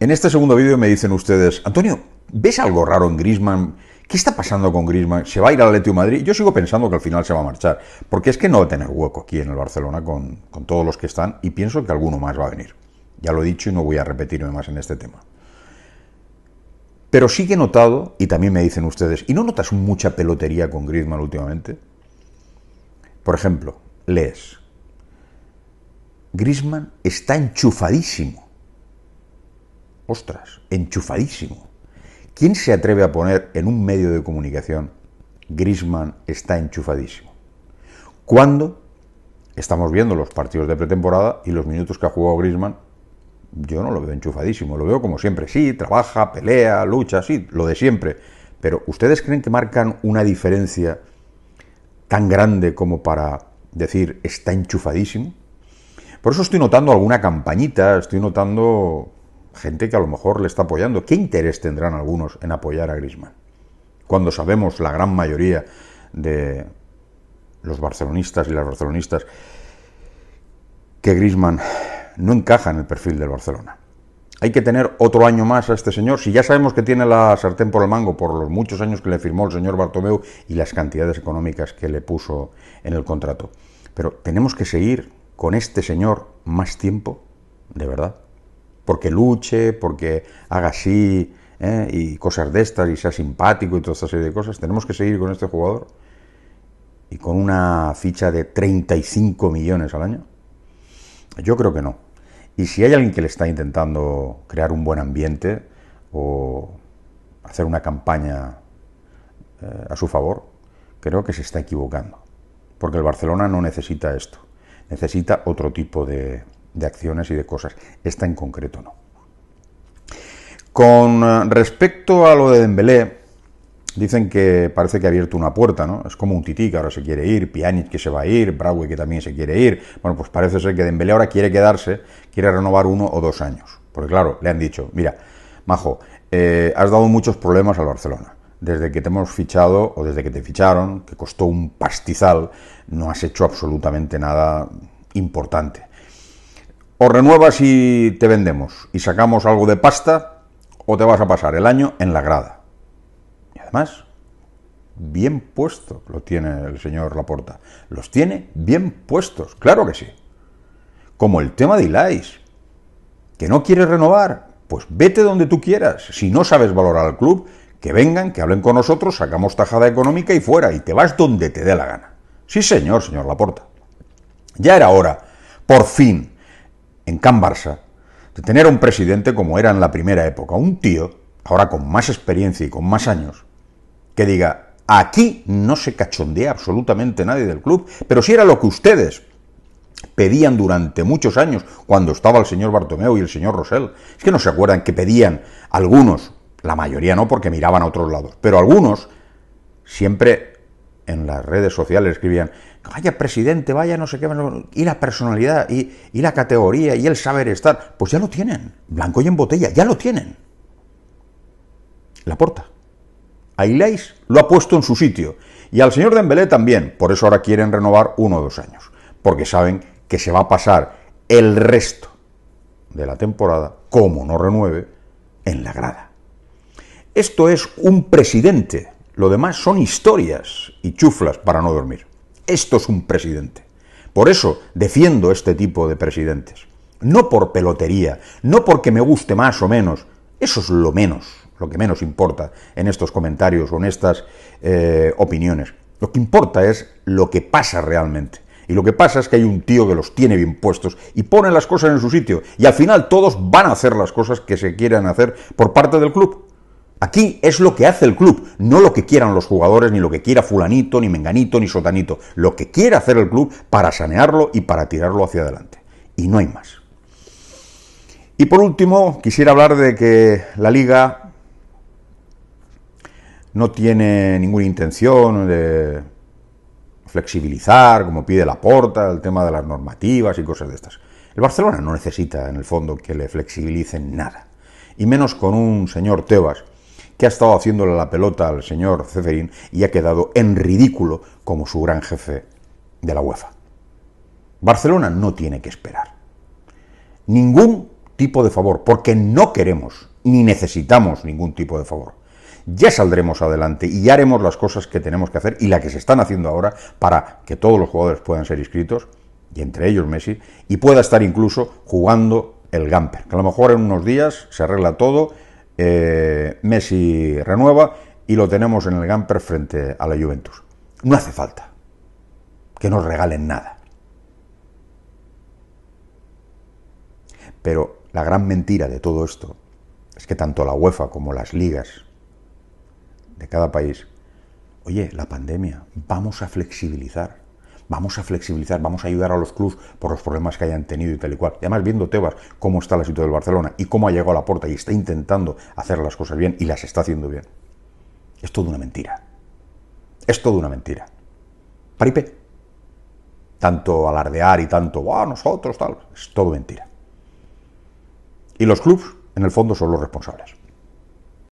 En este segundo vídeo me dicen ustedes, Antonio, ¿ves algo raro en Grisman? ¿Qué está pasando con Grisman? ¿Se va a ir al Atlético Madrid? Yo sigo pensando que al final se va a marchar, porque es que no va a tener hueco aquí en el Barcelona con, con todos los que están y pienso que alguno más va a venir. Ya lo he dicho y no voy a repetirme más en este tema. Pero sí que he notado, y también me dicen ustedes, ¿y no notas mucha pelotería con Grisman últimamente? Por ejemplo, lees, Grisman está enchufadísimo ostras, enchufadísimo. ¿Quién se atreve a poner en un medio de comunicación Grisman está enchufadísimo? Cuando estamos viendo los partidos de pretemporada y los minutos que ha jugado Grisman, yo no lo veo enchufadísimo, lo veo como siempre, sí, trabaja, pelea, lucha, sí, lo de siempre. Pero ¿ustedes creen que marcan una diferencia tan grande como para decir está enchufadísimo? Por eso estoy notando alguna campañita, estoy notando gente que a lo mejor le está apoyando. ¿Qué interés tendrán algunos en apoyar a Grisman? Cuando sabemos la gran mayoría de los barcelonistas y las barcelonistas que Grisman no encaja en el perfil del Barcelona. Hay que tener otro año más a este señor. Si ya sabemos que tiene la sartén por el mango por los muchos años que le firmó el señor Bartomeu y las cantidades económicas que le puso en el contrato. Pero tenemos que seguir con este señor más tiempo, de verdad porque luche, porque haga así ¿eh? y cosas de estas y sea simpático y toda esta serie de cosas. Tenemos que seguir con este jugador y con una ficha de 35 millones al año. Yo creo que no. Y si hay alguien que le está intentando crear un buen ambiente o hacer una campaña eh, a su favor, creo que se está equivocando. Porque el Barcelona no necesita esto. Necesita otro tipo de, de acciones y de cosas. Esta en concreto no. Con eh, respecto a lo de Dembélé, dicen que parece que ha abierto una puerta, ¿no? Es como un tití que ahora se quiere ir, Pjanic que se va a ir, ...Braue que también se quiere ir. Bueno, pues parece ser que Dembélé ahora quiere quedarse, quiere renovar uno o dos años. Porque claro, le han dicho, mira, Majo, eh, has dado muchos problemas al Barcelona. Desde que te hemos fichado o desde que te ficharon, que costó un pastizal, no has hecho absolutamente nada importante o renuevas y te vendemos y sacamos algo de pasta o te vas a pasar el año en la grada. Y además, bien puesto lo tiene el señor Laporta. Los tiene bien puestos, claro que sí. Como el tema de Ilais, que no quiere renovar, pues vete donde tú quieras. Si no sabes valorar al club, que vengan, que hablen con nosotros, sacamos tajada económica y fuera, y te vas donde te dé la gana. Sí, señor, señor Laporta. Ya era hora, por fin, en Can Barça de tener a un presidente como era en la primera época, un tío, ahora con más experiencia y con más años, que diga, aquí no se cachondea absolutamente nadie del club, pero si era lo que ustedes pedían durante muchos años cuando estaba el señor Bartomeu y el señor Rosell. Es que no se acuerdan que pedían algunos, la mayoría no porque miraban a otros lados, pero algunos siempre en las redes sociales escribían, vaya presidente, vaya no sé qué, y la personalidad, y, la categoría, y el saber estar, pues ya lo tienen, blanco y en botella, ya lo tienen. La porta. Ailés lo ha puesto en su sitio, y al señor Dembélé también, por eso ahora quieren renovar uno o dos años, porque saben que se va a pasar el resto de la temporada, como no renueve, en la grada. Esto es un presidente lo demás son historias y chuflas para no dormir. Esto es un presidente. Por eso defiendo este tipo de presidentes. No por pelotería, no porque me guste más o menos. Eso es lo menos, lo que menos importa en estos comentarios o en estas eh, opiniones. Lo que importa es lo que pasa realmente. Y lo que pasa es que hay un tío que los tiene bien puestos y pone las cosas en su sitio. Y al final todos van a hacer las cosas que se quieran hacer por parte del club. Aquí es lo que hace el club, no lo que quieran los jugadores, ni lo que quiera fulanito, ni menganito, ni sotanito. Lo que quiere hacer el club para sanearlo y para tirarlo hacia adelante. Y no hay más. Y por último, quisiera hablar de que la liga no tiene ninguna intención de flexibilizar, como pide la porta, el tema de las normativas y cosas de estas. El Barcelona no necesita, en el fondo, que le flexibilicen nada. Y menos con un señor Tebas que ha estado haciéndole la pelota al señor Ceferín y ha quedado en ridículo como su gran jefe de la UEFA. Barcelona no tiene que esperar. Ningún tipo de favor, porque no queremos ni necesitamos ningún tipo de favor. Ya saldremos adelante y ya haremos las cosas que tenemos que hacer y las que se están haciendo ahora para que todos los jugadores puedan ser inscritos, y entre ellos Messi, y pueda estar incluso jugando el Gamper, que a lo mejor en unos días se arregla todo eh, Messi renueva y lo tenemos en el Gamper frente a la Juventus. No hace falta que nos regalen nada. Pero la gran mentira de todo esto es que tanto la UEFA como las ligas de cada país, oye, la pandemia, vamos a flexibilizar vamos a flexibilizar, vamos a ayudar a los clubes por los problemas que hayan tenido y tal y cual. además, viendo Tebas cómo está la situación del Barcelona y cómo ha llegado a la puerta y está intentando hacer las cosas bien y las está haciendo bien. Es todo una mentira. Es todo una mentira. Paripe. Tanto alardear y tanto, ¡ah, nosotros, tal! Es todo mentira. Y los clubes, en el fondo, son los responsables.